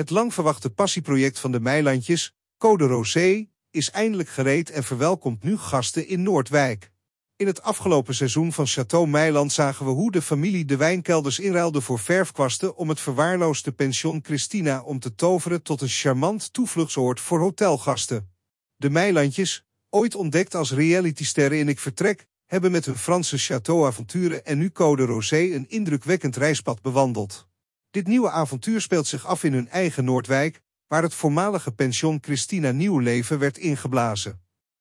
Het lang verwachte passieproject van de Meilandjes, Code Rosé, is eindelijk gereed en verwelkomt nu gasten in Noordwijk. In het afgelopen seizoen van Château Meiland zagen we hoe de familie de wijnkelders inruilde voor verfkwasten om het verwaarloosde pension Christina om te toveren tot een charmant toevluchtsoord voor hotelgasten. De Meilandjes, ooit ontdekt als realitysterren in Ik Vertrek, hebben met hun Franse Château-avonturen en nu Code Rosé een indrukwekkend reispad bewandeld. Dit nieuwe avontuur speelt zich af in hun eigen Noordwijk, waar het voormalige pension Christina Nieuwleven werd ingeblazen.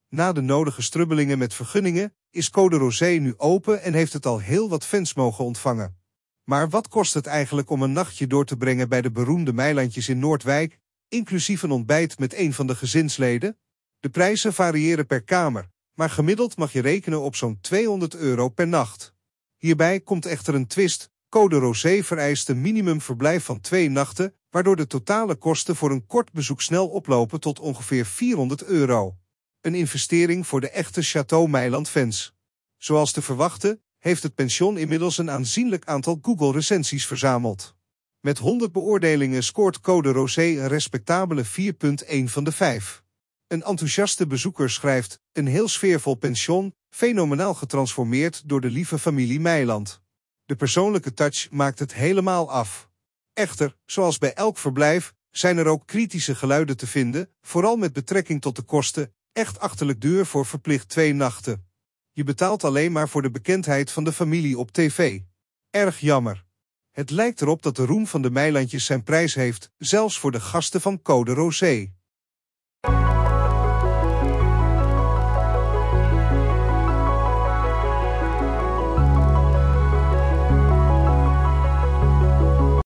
Na de nodige strubbelingen met vergunningen is Code Rosé nu open en heeft het al heel wat fans mogen ontvangen. Maar wat kost het eigenlijk om een nachtje door te brengen bij de beroemde meilandjes in Noordwijk, inclusief een ontbijt met een van de gezinsleden? De prijzen variëren per kamer, maar gemiddeld mag je rekenen op zo'n 200 euro per nacht. Hierbij komt echter een twist, Code Rosé vereist een minimumverblijf van twee nachten, waardoor de totale kosten voor een kort bezoek snel oplopen tot ongeveer 400 euro. Een investering voor de echte Chateau Meiland-fans. Zoals te verwachten, heeft het pension inmiddels een aanzienlijk aantal Google-recensies verzameld. Met 100 beoordelingen scoort Code Rosé een respectabele 4.1 van de 5. Een enthousiaste bezoeker schrijft, een heel sfeervol pension, fenomenaal getransformeerd door de lieve familie Meiland. De persoonlijke touch maakt het helemaal af. Echter, zoals bij elk verblijf, zijn er ook kritische geluiden te vinden, vooral met betrekking tot de kosten, echt achterlijk duur voor verplicht twee nachten. Je betaalt alleen maar voor de bekendheid van de familie op tv. Erg jammer. Het lijkt erop dat de roem van de Meilandjes zijn prijs heeft, zelfs voor de gasten van Code Rosé.